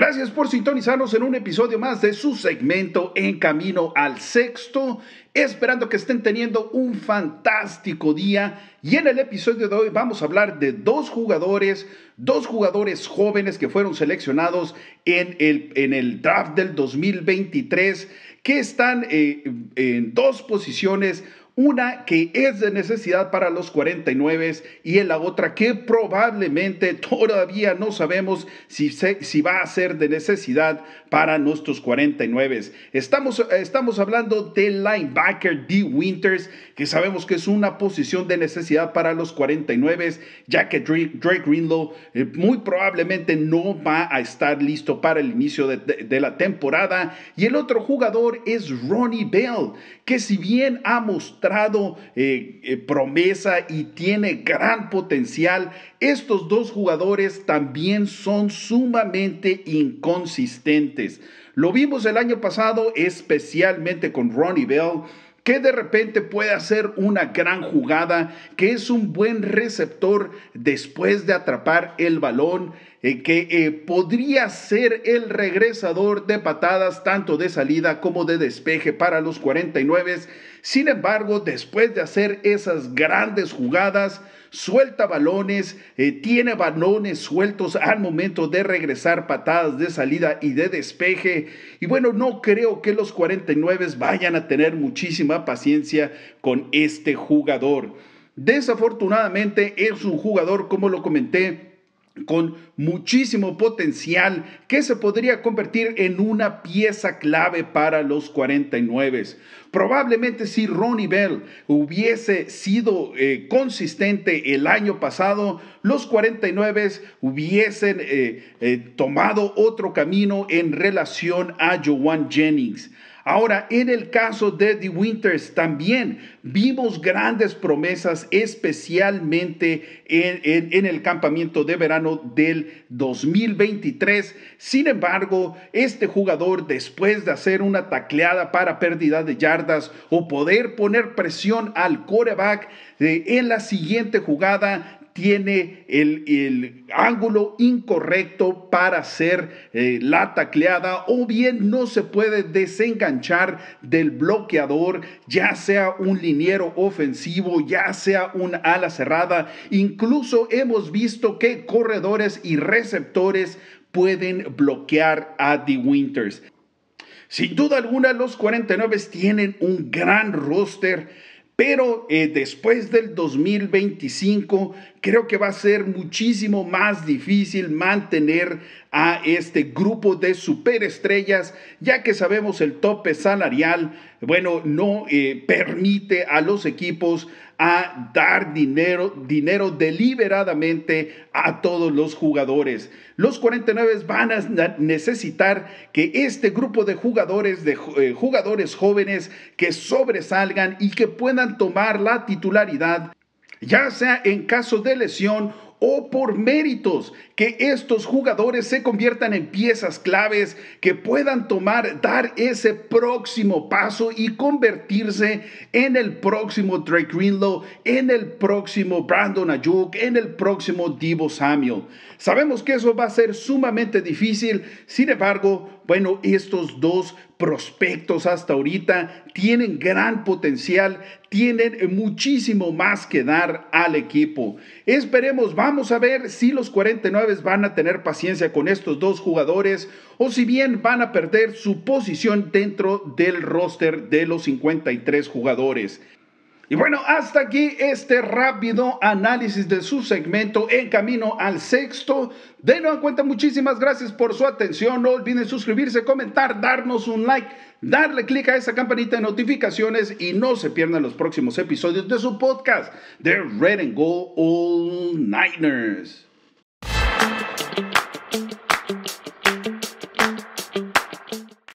Gracias por sintonizarnos en un episodio más de su segmento En Camino al Sexto, esperando que estén teniendo un fantástico día. Y en el episodio de hoy vamos a hablar de dos jugadores, dos jugadores jóvenes que fueron seleccionados en el, en el draft del 2023, que están eh, en dos posiciones una que es de necesidad para los 49 y en la otra que probablemente todavía no sabemos si, si va a ser de necesidad para nuestros 49. Estamos, estamos hablando del linebacker D. Winters, que sabemos que es una posición de necesidad para los 49, ya que Drake, Greenlow eh, muy probablemente no va a estar listo para el inicio de, de la temporada. Y el otro jugador es Ronnie Bell, que si bien ha mostrado eh, eh, promesa y tiene gran potencial, estos dos jugadores también son sumamente inconsistentes. Lo vimos el año pasado especialmente con Ronnie Bell que de repente puede hacer una gran jugada, que es un buen receptor después de atrapar el balón, eh, que podría ser el regresador de patadas tanto de salida como de despeje para los 49 sin embargo, después de hacer esas grandes jugadas, suelta balones, eh, tiene balones sueltos al momento de regresar patadas de salida y de despeje. Y bueno, no creo que los 49 vayan a tener muchísima paciencia con este jugador. Desafortunadamente es un jugador, como lo comenté, con muchísimo potencial que se podría convertir en una pieza clave para los 49. Probablemente si Ronnie Bell hubiese sido eh, consistente el año pasado, los 49 hubiesen eh, eh, tomado otro camino en relación a Joan Jennings. Ahora, en el caso de The Winters también vimos grandes promesas, especialmente en, el campamento de verano del 2023. Sin embargo, este jugador, después de hacer una tacleada para pérdida de yardas o poder poner presión al coreback eh, en la siguiente jugada, tiene el, ángulo incorrecto para hacer eh, la tacleada o bien no se puede desenganchar del bloqueador, ya sea un liniero ofensivo, ya sea un ala cerrada. Incluso hemos visto que corredores y receptores pueden bloquear a The Winters. Sin duda alguna, los 49 tienen un gran roster pero eh, después del 2025 creo que va a ser muchísimo más difícil mantener a este grupo de superestrellas, ya que sabemos el tope salarial, bueno, no eh, permite a los equipos a dar dinero, dinero deliberadamente a todos los jugadores. Los 49 van a necesitar que este grupo de jugadores, de eh, jugadores jóvenes que sobresalgan y que puedan tomar la titularidad, ya sea en caso de lesión o por méritos, que estos jugadores se conviertan en piezas claves que puedan tomar, dar ese próximo paso y convertirse en el próximo Drake Greenlow, en el próximo Brandon Ayuk, en el próximo Divo Samuel. Sabemos que eso va a ser sumamente difícil, sin embargo, bueno, estos dos prospectos hasta ahorita tienen gran potencial, tienen muchísimo más que dar al equipo. Esperemos, vamos a ver si los 49 van a tener paciencia con estos dos jugadores o si bien van a perder su posición dentro del roster de los 53 jugadores. Y bueno, hasta aquí este rápido análisis de su segmento en camino al sexto. De en cuenta, muchísimas gracias por su atención. No olviden suscribirse, comentar, darnos un like, darle clic a esa campanita de notificaciones y no se pierdan los próximos episodios de su podcast, de Red and Gold All Niners.